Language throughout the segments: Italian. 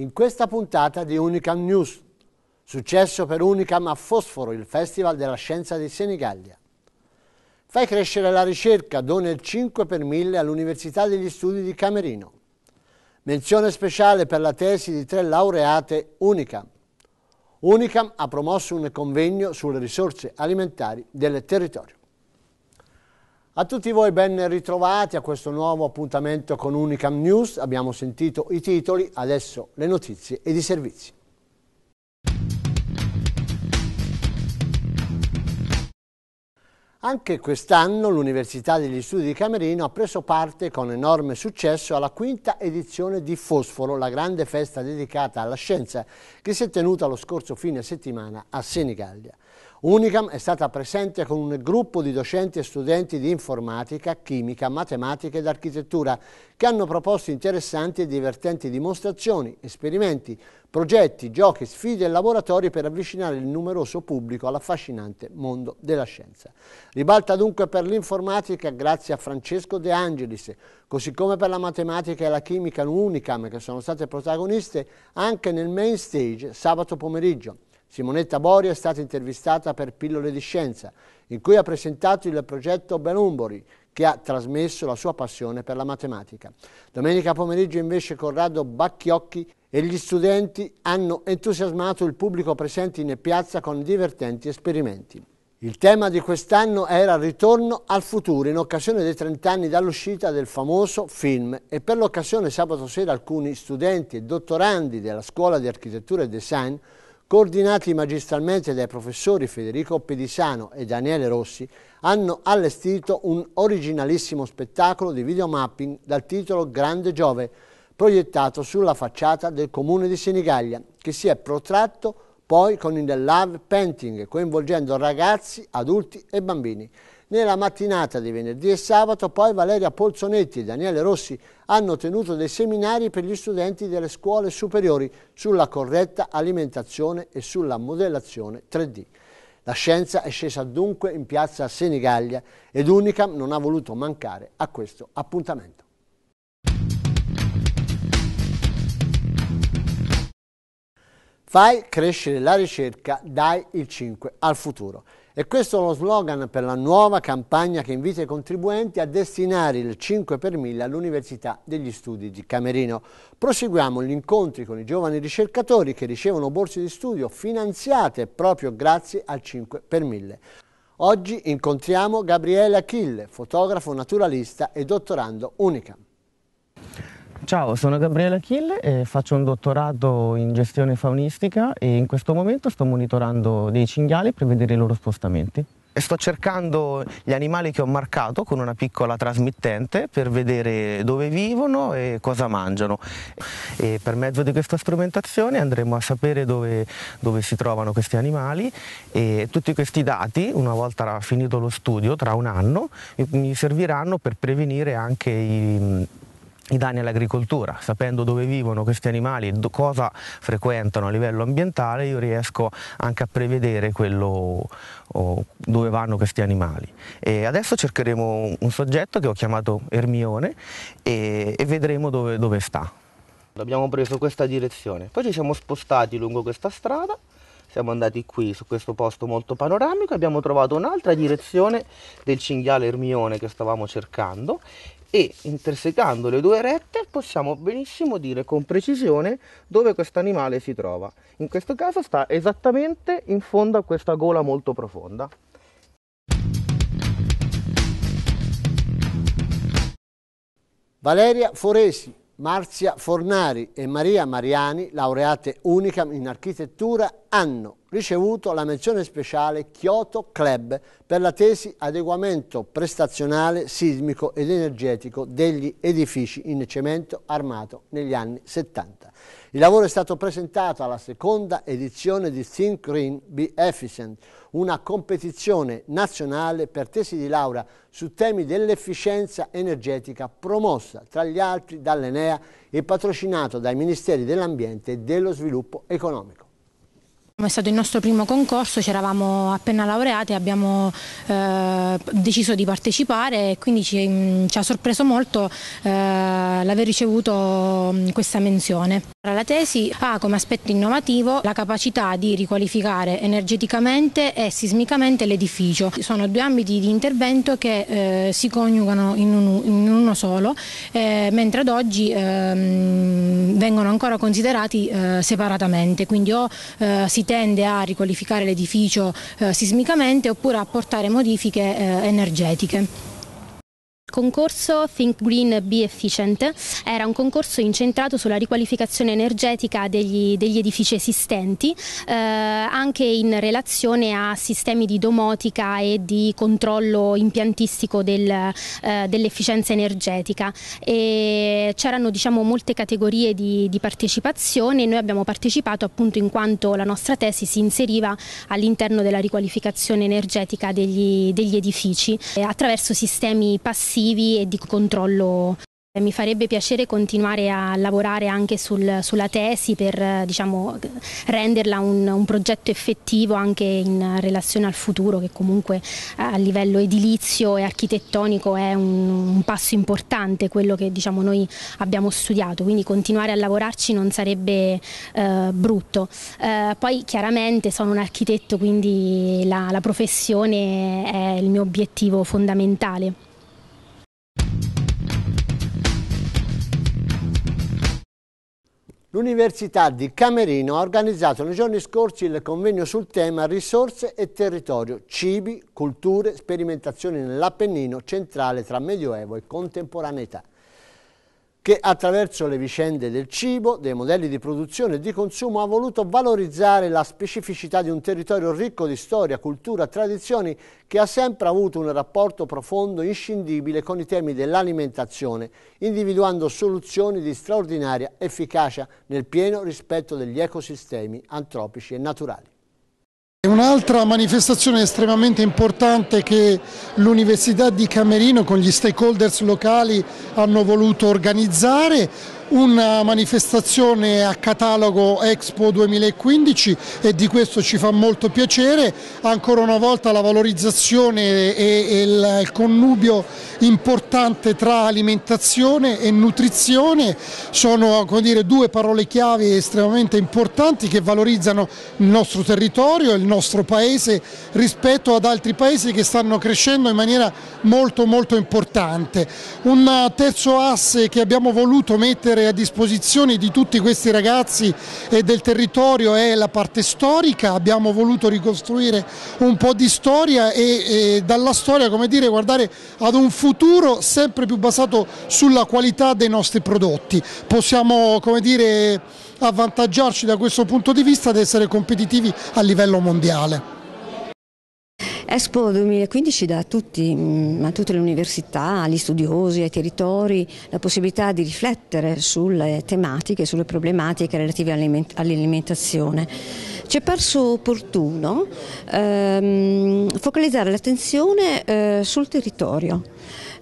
in questa puntata di Unicam News. Successo per Unicam a Fosforo, il Festival della Scienza di Senigallia. Fai crescere la ricerca, dona il 5 per 1000 all'Università degli Studi di Camerino. Menzione speciale per la tesi di tre laureate Unicam. Unicam ha promosso un convegno sulle risorse alimentari del territorio. A tutti voi ben ritrovati a questo nuovo appuntamento con Unicam News. Abbiamo sentito i titoli, adesso le notizie ed i servizi. Anche quest'anno l'Università degli Studi di Camerino ha preso parte con enorme successo alla quinta edizione di Fosforo, la grande festa dedicata alla scienza che si è tenuta lo scorso fine settimana a Senigallia. Unicam è stata presente con un gruppo di docenti e studenti di informatica, chimica, matematica ed architettura che hanno proposto interessanti e divertenti dimostrazioni, esperimenti, progetti, giochi, sfide e laboratori per avvicinare il numeroso pubblico all'affascinante mondo della scienza. Ribalta dunque per l'informatica grazie a Francesco De Angelis, così come per la matematica e la chimica Unicam che sono state protagoniste anche nel main stage sabato pomeriggio. Simonetta Borio è stata intervistata per Pillole di Scienza, in cui ha presentato il progetto Belumbori, che ha trasmesso la sua passione per la matematica. Domenica pomeriggio invece Corrado Bacchiocchi e gli studenti hanno entusiasmato il pubblico presente in piazza con divertenti esperimenti. Il tema di quest'anno era Ritorno al futuro in occasione dei 30 anni dall'uscita del famoso film e per l'occasione sabato sera alcuni studenti e dottorandi della scuola di architettura e design coordinati magistralmente dai professori Federico Pedisano e Daniele Rossi, hanno allestito un originalissimo spettacolo di videomapping dal titolo Grande Giove, proiettato sulla facciata del comune di Senigallia, che si è protratto poi con il love painting, coinvolgendo ragazzi, adulti e bambini. Nella mattinata di venerdì e sabato poi Valeria Polzonetti e Daniele Rossi hanno tenuto dei seminari per gli studenti delle scuole superiori sulla corretta alimentazione e sulla modellazione 3D. La scienza è scesa dunque in piazza Senigallia ed Unicam non ha voluto mancare a questo appuntamento. Fai crescere la ricerca, dai il 5 al futuro. E questo è lo slogan per la nuova campagna che invita i contribuenti a destinare il 5 per 1000 all'Università degli Studi di Camerino. Proseguiamo gli incontri con i giovani ricercatori che ricevono borse di studio finanziate proprio grazie al 5 per 1000. Oggi incontriamo Gabriele Achille, fotografo naturalista e dottorando Unicam. Ciao, sono Gabriele Achille e faccio un dottorato in gestione faunistica e in questo momento sto monitorando dei cinghiali per vedere i loro spostamenti. Sto cercando gli animali che ho marcato con una piccola trasmittente per vedere dove vivono e cosa mangiano. E per mezzo di questa strumentazione andremo a sapere dove, dove, si trovano questi animali e tutti questi dati, una volta finito lo studio, tra un anno, mi serviranno per prevenire anche i i danni all'agricoltura, sapendo dove vivono questi animali, e cosa frequentano a livello ambientale, io riesco anche a prevedere quello oh, dove vanno questi animali. E adesso cercheremo un soggetto che ho chiamato Ermione e, e vedremo dove, dove sta. Abbiamo preso questa direzione, poi ci siamo spostati lungo questa strada siamo andati qui su questo posto molto panoramico abbiamo trovato un'altra direzione del cinghiale Ermione che stavamo cercando e intersecando le due rette possiamo benissimo dire con precisione dove questo animale si trova in questo caso sta esattamente in fondo a questa gola molto profonda Valeria Foresi Marzia Fornari e Maria Mariani, laureate Unicam in architettura, hanno ricevuto la menzione speciale Kyoto Club per la tesi adeguamento prestazionale sismico ed energetico degli edifici in cemento armato negli anni 70. Il lavoro è stato presentato alla seconda edizione di Think Green Be Efficient, una competizione nazionale per tesi di laurea su temi dell'efficienza energetica promossa tra gli altri dall'Enea e patrocinato dai Ministeri dell'Ambiente e dello Sviluppo Economico. È stato il nostro primo concorso, ci eravamo appena laureati, abbiamo eh, deciso di partecipare e quindi ci, mm, ci ha sorpreso molto eh, l'aver ricevuto mm, questa menzione. La tesi ha come aspetto innovativo la capacità di riqualificare energeticamente e sismicamente l'edificio. Sono due ambiti di intervento che eh, si coniugano in, un, in uno solo, eh, mentre ad oggi ehm, vengono ancora considerati eh, separatamente, quindi o eh, si tende a riqualificare l'edificio eh, sismicamente oppure a portare modifiche eh, energetiche concorso Think Green Be Efficient era un concorso incentrato sulla riqualificazione energetica degli, degli edifici esistenti, eh, anche in relazione a sistemi di domotica e di controllo impiantistico del, eh, dell'efficienza energetica. c'erano diciamo, molte categorie di, di partecipazione e noi abbiamo partecipato appunto in quanto la nostra tesi si inseriva all'interno della riqualificazione energetica degli, degli edifici eh, attraverso sistemi passivi estorsivi e di controllo. Eh, mi farebbe piacere continuare a lavorare anche sul, sulla tesi per eh, diciamo, renderla un, un, progetto effettivo anche in relazione al futuro che comunque eh, a livello edilizio e architettonico è un, un passo importante quello che diciamo, noi abbiamo studiato, quindi continuare a lavorarci non sarebbe eh, brutto. Eh, poi chiaramente sono un architetto quindi la, la professione è il mio obiettivo fondamentale. L'Università di Camerino ha organizzato nei giorni scorsi il convegno sul tema risorse e territorio, cibi, culture, sperimentazioni nell'Appennino centrale tra Medioevo e contemporaneità che attraverso le vicende del cibo, dei modelli di produzione e di consumo ha voluto valorizzare la specificità di un territorio ricco di storia, cultura, tradizioni che ha sempre avuto un rapporto profondo, inscindibile con i temi dell'alimentazione, individuando soluzioni di straordinaria efficacia nel pieno rispetto degli ecosistemi antropici e naturali. Un'altra manifestazione estremamente importante che l'Università di Camerino con gli stakeholders locali hanno voluto organizzare una manifestazione a catalogo Expo 2015 e di questo ci fa molto piacere, ancora una volta la valorizzazione e, il, connubio importante tra alimentazione e nutrizione sono dire, due parole chiave estremamente importanti che valorizzano il nostro territorio, il nostro paese rispetto ad altri paesi che stanno crescendo in maniera molto molto importante. Un terzo asse che abbiamo voluto mettere mettere a disposizione di tutti questi ragazzi e del territorio è la parte storica, abbiamo voluto ricostruire un po' di storia e, e dalla storia come dire, guardare ad un futuro sempre più basato sulla qualità dei nostri prodotti. Possiamo come dire, avvantaggiarci da questo punto di vista ad essere competitivi a livello mondiale. Expo 2015 dà a, tutti, mm, a tutte le università, agli studiosi, ai territori la possibilità di riflettere sulle tematiche, sulle problematiche relative all'alimentazione. Ci è parso opportuno ehm, focalizzare l'attenzione eh, sul territorio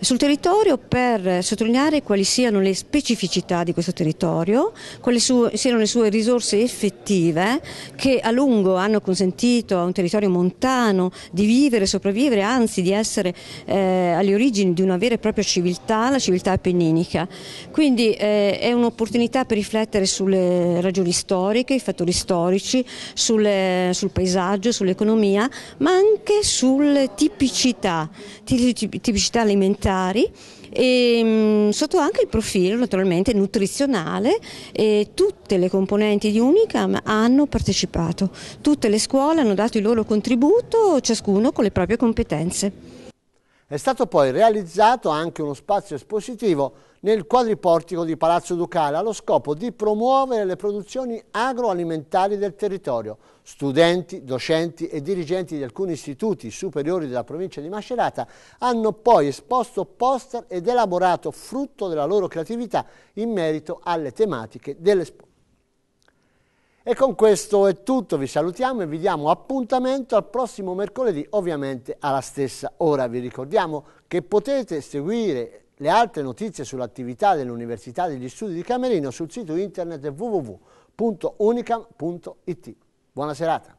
sul territorio per sottolineare quali siano le specificità di questo territorio, quali sue, siano le sue risorse effettive che a lungo hanno consentito a un territorio montano di vivere, sopravvivere, anzi di essere eh, alle origini di una vera e propria civiltà, la civiltà appenninica. Quindi eh, è un'opportunità per riflettere sulle ragioni storiche, i fattori storici, sulle, sul paesaggio, sull'economia, ma anche sulle tipicità, tipicità alimentari alimentari e, ehm, sotto anche il profilo naturalmente nutrizionale e tutte le componenti di Unicam hanno partecipato, tutte le scuole hanno dato il loro contributo, ciascuno con le proprie competenze. È stato poi realizzato anche uno spazio espositivo nel quadriportico di Palazzo Ducale allo scopo di promuovere le produzioni agroalimentari del territorio. Studenti, docenti e dirigenti di alcuni istituti superiori della provincia di Macerata hanno poi esposto poster ed elaborato frutto della loro creatività in merito alle tematiche dell'esposizione. E con questo è tutto, vi salutiamo e vi diamo appuntamento al prossimo mercoledì, ovviamente alla stessa ora. Vi ricordiamo che potete seguire le altre notizie sull'attività dell'Università degli Studi di Camerino sul sito internet www.unicam.it. Buona serata.